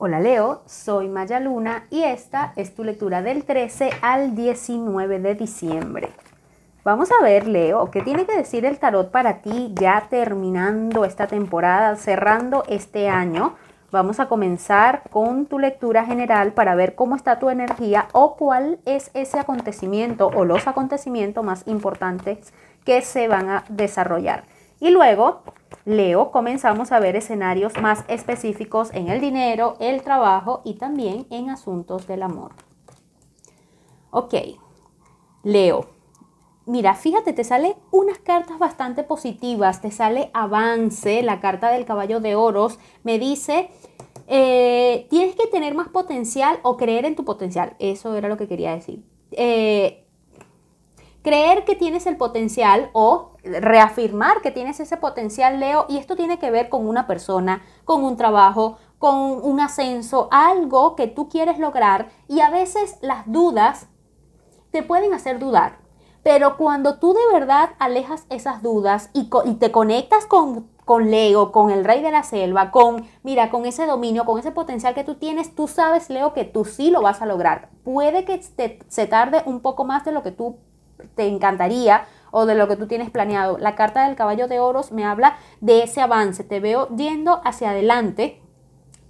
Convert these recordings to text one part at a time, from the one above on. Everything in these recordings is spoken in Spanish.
Hola Leo, soy Maya Luna y esta es tu lectura del 13 al 19 de diciembre. Vamos a ver, Leo, qué tiene que decir el tarot para ti ya terminando esta temporada, cerrando este año. Vamos a comenzar con tu lectura general para ver cómo está tu energía o cuál es ese acontecimiento o los acontecimientos más importantes que se van a desarrollar. Y luego, Leo, comenzamos a ver escenarios más específicos en el dinero, el trabajo y también en asuntos del amor. Ok, Leo. Mira, fíjate, te sale unas cartas bastante positivas, te sale avance, la carta del caballo de oros me dice, eh, tienes que tener más potencial o creer en tu potencial, eso era lo que quería decir. Eh, creer que tienes el potencial o reafirmar que tienes ese potencial, Leo, y esto tiene que ver con una persona, con un trabajo, con un ascenso, algo que tú quieres lograr y a veces las dudas te pueden hacer dudar. Pero cuando tú de verdad alejas esas dudas y, te conectas con, con Leo, con el rey de la selva, con, mira, con ese dominio, con ese potencial que tú tienes, tú sabes, Leo, que tú sí lo vas a lograr. Puede que se tarde un poco más de lo que tú te encantaría o de lo que tú tienes planeado. La carta del caballo de oros me habla de ese avance. Te veo yendo hacia adelante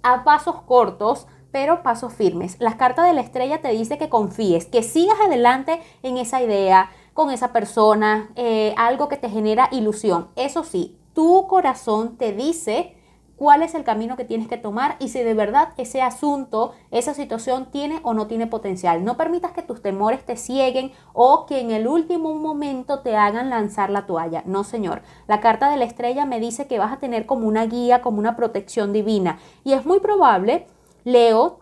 a pasos cortos, pero pasos firmes. La carta de la estrella te dice que confíes, que sigas adelante en esa idea, con esa persona, eh, algo que te genera ilusión. Eso sí, tu corazón te dice cuál es el camino que tienes que tomar y si de verdad ese asunto, esa situación tiene o no tiene potencial. No permitas que tus temores te cieguen o que en el último momento te hagan lanzar la toalla. No, señor. La carta de la estrella me dice que vas a tener como una guía, como una protección divina. Y es muy probable, Leo,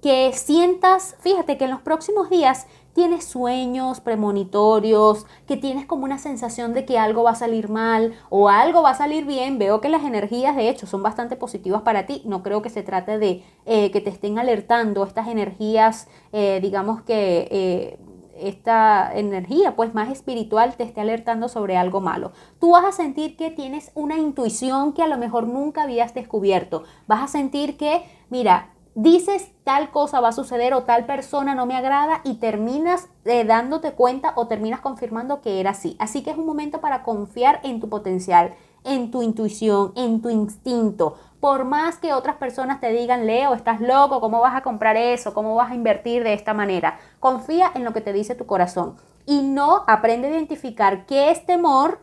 que sientas, fíjate que en los próximos días tienes sueños premonitorios, que tienes como una sensación de que algo va a salir mal o algo va a salir bien, veo que las energías de hecho son bastante positivas para ti. No creo que se trate de eh, que te estén alertando estas energías, eh, digamos que... Eh, esta energía pues más espiritual te esté alertando sobre algo malo. Tú vas a sentir que tienes una intuición que a lo mejor nunca habías descubierto. Vas a sentir que, mira, dices tal cosa va a suceder o tal persona no me agrada y terminas eh, dándote cuenta o terminas confirmando que era así. Así que es un momento para confiar en tu potencial, en tu intuición, en tu instinto. Por más que otras personas te digan, Leo, estás loco, ¿cómo vas a comprar eso? ¿Cómo vas a invertir de esta manera? Confía en lo que te dice tu corazón y no aprende a identificar qué es temor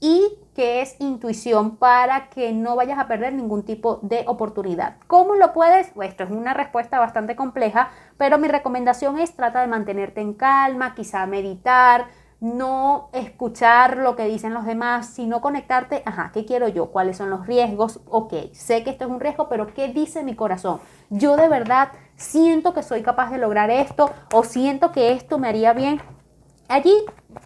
y que es intuición para que no vayas a perder ningún tipo de oportunidad. ¿Cómo lo puedes? Pues esto es una respuesta bastante compleja, pero mi recomendación es trata de mantenerte en calma, quizá meditar, no escuchar lo que dicen los demás, sino conectarte, ajá, ¿qué quiero yo? ¿Cuáles son los riesgos? Ok, sé que esto es un riesgo, pero ¿qué dice mi corazón? Yo de verdad siento que soy capaz de lograr esto o siento que esto me haría bien. Allí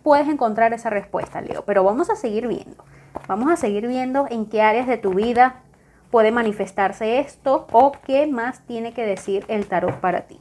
puedes encontrar esa respuesta, Leo, pero vamos a seguir viendo. Vamos a seguir viendo en qué áreas de tu vida puede manifestarse esto o qué más tiene que decir el tarot para ti.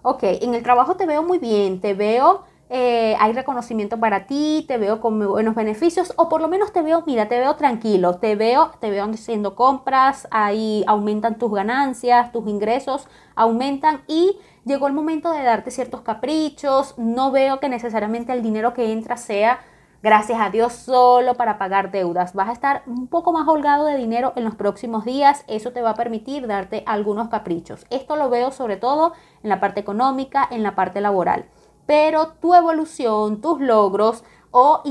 Ok, en el trabajo te veo muy bien, te veo, eh, hay reconocimiento para ti, te veo con buenos beneficios o por lo menos te veo, mira, te veo tranquilo, te veo, te veo haciendo compras, ahí aumentan tus ganancias, tus ingresos aumentan y llegó el momento de darte ciertos caprichos, no veo que necesariamente el dinero que entra sea, gracias a Dios, solo para pagar deudas. Vas a estar un poco más holgado de dinero en los próximos días, eso te va a permitir darte algunos caprichos. Esto lo veo sobre todo en la parte económica, en la parte laboral. Pero tu evolución, tus logros, o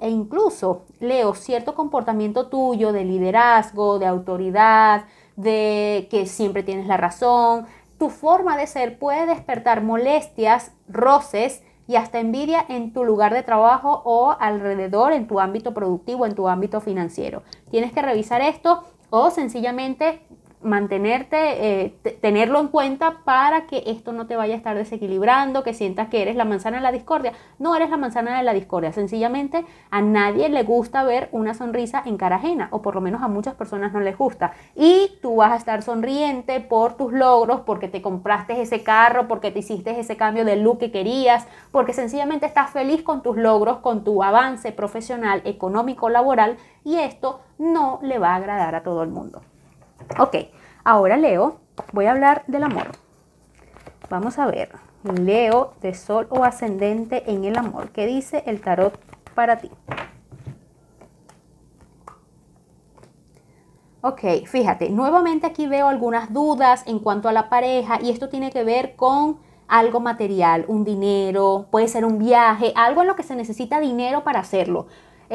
e incluso, Leo, cierto comportamiento tuyo de liderazgo, de autoridad, de que siempre tienes la razón, tu forma de ser puede despertar molestias, roces y hasta envidia en tu lugar de trabajo o alrededor, en tu ámbito productivo, en tu ámbito financiero. Tienes que revisar esto o sencillamente mantenerte, eh, tenerlo en cuenta para que esto no te vaya a estar desequilibrando, que sientas que eres la manzana de la discordia. No eres la manzana de la discordia, sencillamente a nadie le gusta ver una sonrisa en cara ajena, o por lo menos a muchas personas no les gusta. Y tú vas a estar sonriente por tus logros, porque te compraste ese carro, porque te hiciste ese cambio de look que querías, porque sencillamente estás feliz con tus logros, con tu avance profesional, económico, laboral, y esto no le va a agradar a todo el mundo. Ok, ahora Leo, voy a hablar del amor. Vamos a ver, Leo de Sol o Ascendente en el amor. ¿Qué dice el tarot para ti? Ok, fíjate, nuevamente aquí veo algunas dudas en cuanto a la pareja y esto tiene que ver con algo material, un dinero, puede ser un viaje, algo en lo que se necesita dinero para hacerlo.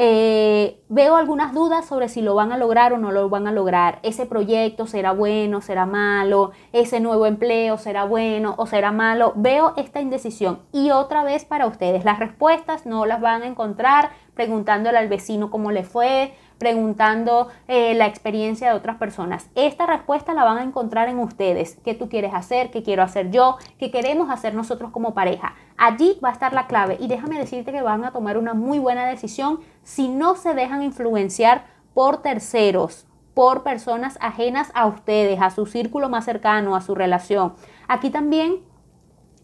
Eh, veo algunas dudas sobre si lo van a lograr o no lo van a lograr. Ese proyecto será bueno, será malo, ese nuevo empleo será bueno o será malo. Veo esta indecisión. Y otra vez para ustedes, las respuestas no las van a encontrar preguntándole al vecino cómo le fue, preguntando eh, la experiencia de otras personas. Esta respuesta la van a encontrar en ustedes. ¿Qué tú quieres hacer? ¿Qué quiero hacer yo? ¿Qué queremos hacer nosotros como pareja? Allí va a estar la clave y déjame decirte que van a tomar una muy buena decisión si no se dejan influenciar por terceros, por personas ajenas a ustedes, a su círculo más cercano, a su relación. Aquí también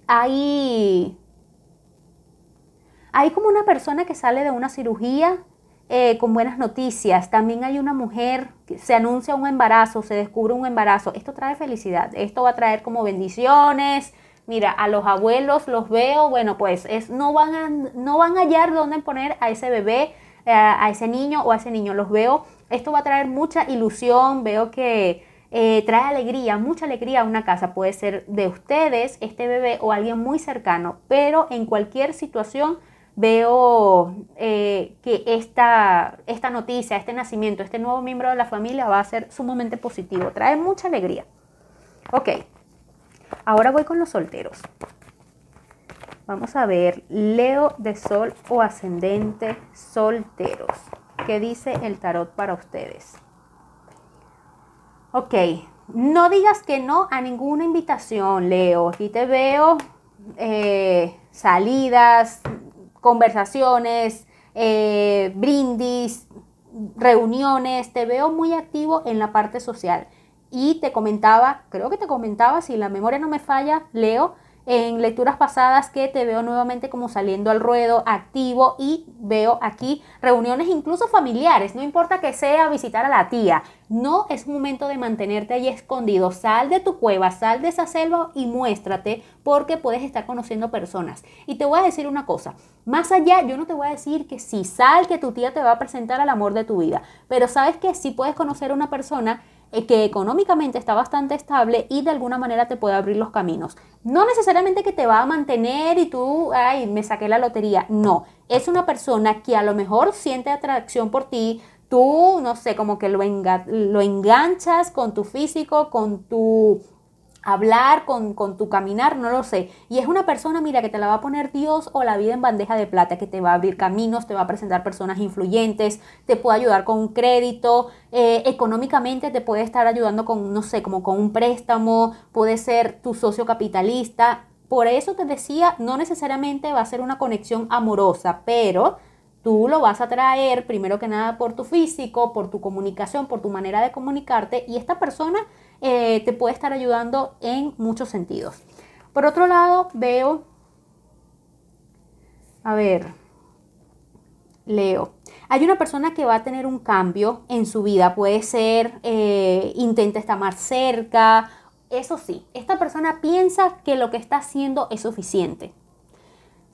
hay, hay como una persona que sale de una cirugía eh, con buenas noticias. También hay una mujer, que se anuncia un embarazo, se descubre un embarazo. Esto trae felicidad, esto va a traer como bendiciones. Mira, a los abuelos los veo, bueno, pues es, no, van a, no van a hallar dónde poner a ese bebé, eh, a ese niño o a ese niño. Los veo, esto va a traer mucha ilusión, veo que eh, trae alegría, mucha alegría a una casa. Puede ser de ustedes, este bebé o alguien muy cercano, pero en cualquier situación veo eh, que esta, esta noticia, este nacimiento, este nuevo miembro de la familia va a ser sumamente positivo, trae mucha alegría. Ok, ahora voy con los solteros. Vamos a ver Leo de Sol o Ascendente Solteros. ¿Qué dice el tarot para ustedes? Ok, no digas que no a ninguna invitación, Leo. Aquí te veo eh, salidas, conversaciones, eh, brindis, reuniones, te veo muy activo en la parte social. Y te comentaba, creo que te comentaba, si la memoria no me falla, Leo, en lecturas pasadas que te veo nuevamente como saliendo al ruedo, activo y veo aquí reuniones incluso familiares, no importa que sea visitar a la tía, no es momento de mantenerte ahí escondido, sal de tu cueva, sal de esa selva y muéstrate porque puedes estar conociendo personas. Y te voy a decir una cosa, más allá yo no te voy a decir que si sal, que tu tía te va a presentar al amor de tu vida, pero sabes que si puedes conocer a una persona, eh, que económicamente está bastante estable y de alguna manera te puede abrir los caminos. No necesariamente que te va a mantener y tú, ay, me saqué la lotería. No, es una persona que a lo mejor siente atracción por ti. Tú, no sé, como que lo, lo enganchas con tu físico, con tu hablar, con, tu caminar, no lo sé. Y es una persona, mira, que te la va a poner Dios o la vida en bandeja de plata, que te va a abrir caminos, te va a presentar personas influyentes, te puede ayudar con un crédito, eh, económicamente te puede estar ayudando con, no sé, como con un préstamo, puede ser tu socio capitalista. Por eso te decía, no necesariamente va a ser una conexión amorosa, pero tú lo vas a traer primero que nada por tu físico, por tu comunicación, por tu manera de comunicarte y esta persona eh, te puede estar ayudando en muchos sentidos. Por otro lado, veo, a ver, leo. Hay una persona que va a tener un cambio en su vida. Puede ser, eh, intenta estar más cerca. Eso sí, esta persona piensa que lo que está haciendo es suficiente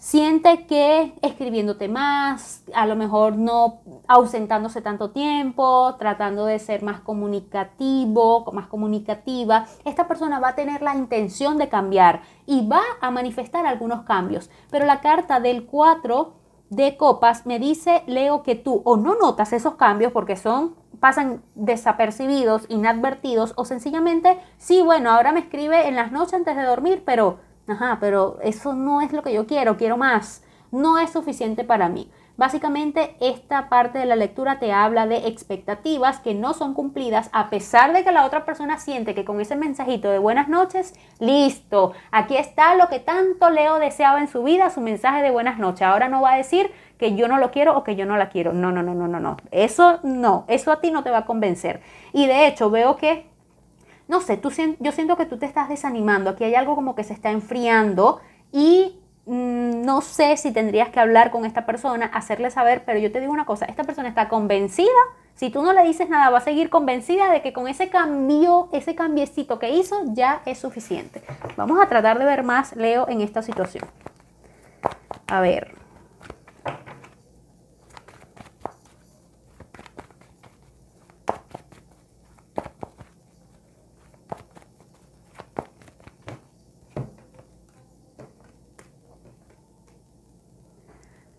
siente que escribiéndote más, a lo mejor no ausentándose tanto tiempo, tratando de ser más comunicativo, más comunicativa, esta persona va a tener la intención de cambiar y va a manifestar algunos cambios. Pero la carta del 4 de copas me dice, Leo, que tú o no notas esos cambios porque son pasan desapercibidos, inadvertidos o sencillamente, sí, bueno, ahora me escribe en las noches antes de dormir, pero Ajá, pero eso no es lo que yo quiero, quiero más. No es suficiente para mí. Básicamente esta parte de la lectura te habla de expectativas que no son cumplidas a pesar de que la otra persona siente que con ese mensajito de buenas noches, listo, aquí está lo que tanto Leo deseaba en su vida, su mensaje de buenas noches. Ahora no va a decir que yo no lo quiero o que yo no la quiero. No, no, no, no, no, no. Eso no, eso a ti no te va a convencer. Y de hecho veo que no sé, tú, yo siento que tú te estás desanimando, aquí hay algo como que se está enfriando y mm, no sé si tendrías que hablar con esta persona, hacerle saber, pero yo te digo una cosa, esta persona está convencida, si tú no le dices nada, va a seguir convencida de que con ese cambio, ese cambiecito que hizo, ya es suficiente. Vamos a tratar de ver más, Leo, en esta situación. A ver.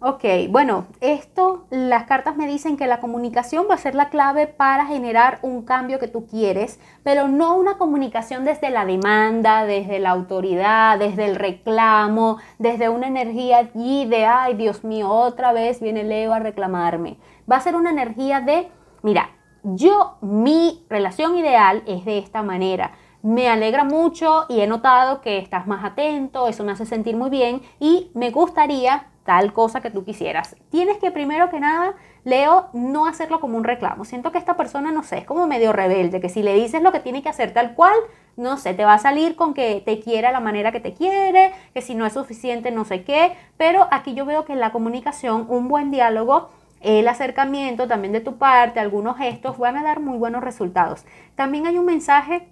Ok, bueno, esto, las cartas me dicen que la comunicación va a ser la clave para generar un cambio que tú quieres, pero no una comunicación desde la demanda, desde la autoridad, desde el reclamo, desde una energía allí de, ay Dios mío, otra vez viene Leo a reclamarme. Va a ser una energía de, mira, yo, mi relación ideal es de esta manera. Me alegra mucho y he notado que estás más atento, eso me hace sentir muy bien y me gustaría tal cosa que tú quisieras. Tienes que primero que nada, Leo, no hacerlo como un reclamo. Siento que esta persona, no sé, es como medio rebelde, que si le dices lo que tiene que hacer tal cual, no sé, te va a salir con que te quiera la manera que te quiere, que si no es suficiente, no sé qué. Pero aquí yo veo que la comunicación, un buen diálogo, el acercamiento también de tu parte, algunos gestos van a dar muy buenos resultados. También hay un mensaje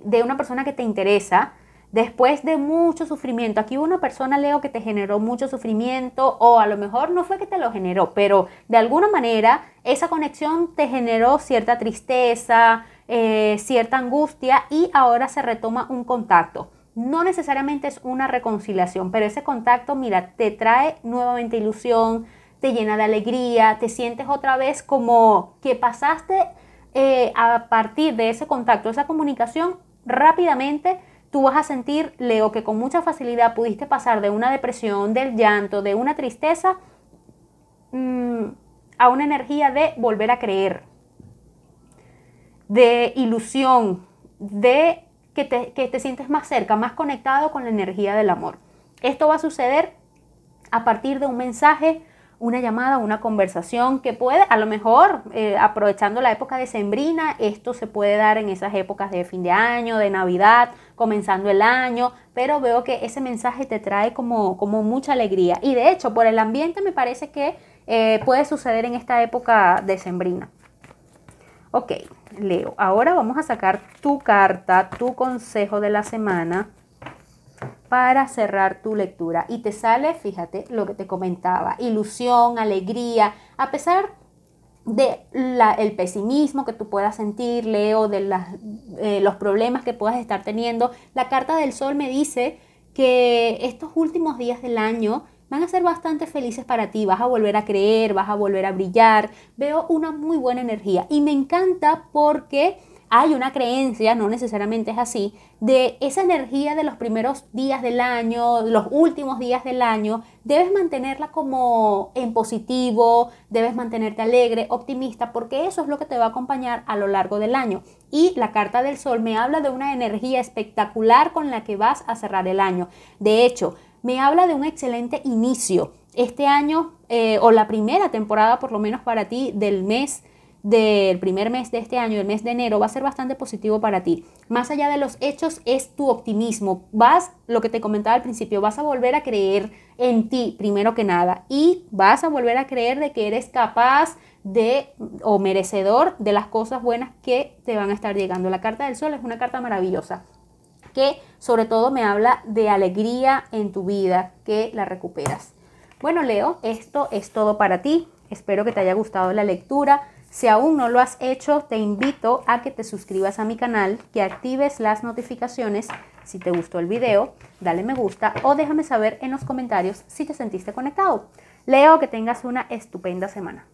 de una persona que te interesa después de mucho sufrimiento. Aquí hubo una persona, Leo, que te generó mucho sufrimiento o a lo mejor no fue que te lo generó, pero de alguna manera esa conexión te generó cierta tristeza, eh, cierta angustia y ahora se retoma un contacto. No necesariamente es una reconciliación, pero ese contacto, mira, te trae nuevamente ilusión, te llena de alegría, te sientes otra vez como que pasaste eh, a partir de ese contacto, esa comunicación rápidamente tú vas a sentir, Leo, que con mucha facilidad pudiste pasar de una depresión, del llanto, de una tristeza, mm, a una energía de volver a creer, de ilusión, de que te, que te sientes más cerca, más conectado con la energía del amor. Esto va a suceder a partir de un mensaje una llamada, una conversación que puede, a lo mejor eh, aprovechando la época de sembrina esto se puede dar en esas épocas de fin de año, de Navidad, comenzando el año, pero veo que ese mensaje te trae como, como mucha alegría. Y de hecho, por el ambiente me parece que eh, puede suceder en esta época de sembrina Ok, Leo, ahora vamos a sacar tu carta, tu consejo de la semana para cerrar tu lectura. Y te sale, fíjate lo que te comentaba, ilusión, alegría, a pesar de el pesimismo que tú puedas sentir, Leo, de las, eh, los problemas que puedas estar teniendo, la carta del sol me dice que estos últimos días del año van a ser bastante felices para ti, vas a volver a creer, vas a volver a brillar, veo una muy buena energía y me encanta porque hay una creencia, no necesariamente es así, de esa energía de los primeros días del año, los últimos días del año, debes mantenerla como en positivo, debes mantenerte alegre, optimista, porque eso es lo que te va a acompañar a lo largo del año. Y la carta del sol me habla de una energía espectacular con la que vas a cerrar el año. De hecho, me habla de un excelente inicio. Este año, eh, o la primera temporada por lo menos para ti del mes, del primer mes de este año, el mes de enero, va a ser bastante positivo para ti. Más allá de los hechos, es tu optimismo. Vas, lo que te comentaba al principio, vas a volver a creer en ti, primero que nada, y vas a volver a creer de que eres capaz de o merecedor de las cosas buenas que te van a estar llegando. La carta del sol es una carta maravillosa que sobre todo me habla de alegría en tu vida, que la recuperas. Bueno, Leo, esto es todo para ti. Espero que te haya gustado la lectura. Si aún no lo has hecho, te invito a que te suscribas a mi canal, que actives las notificaciones. Si te gustó el video, dale me gusta o déjame saber en los comentarios si te sentiste conectado. Leo que tengas una estupenda semana.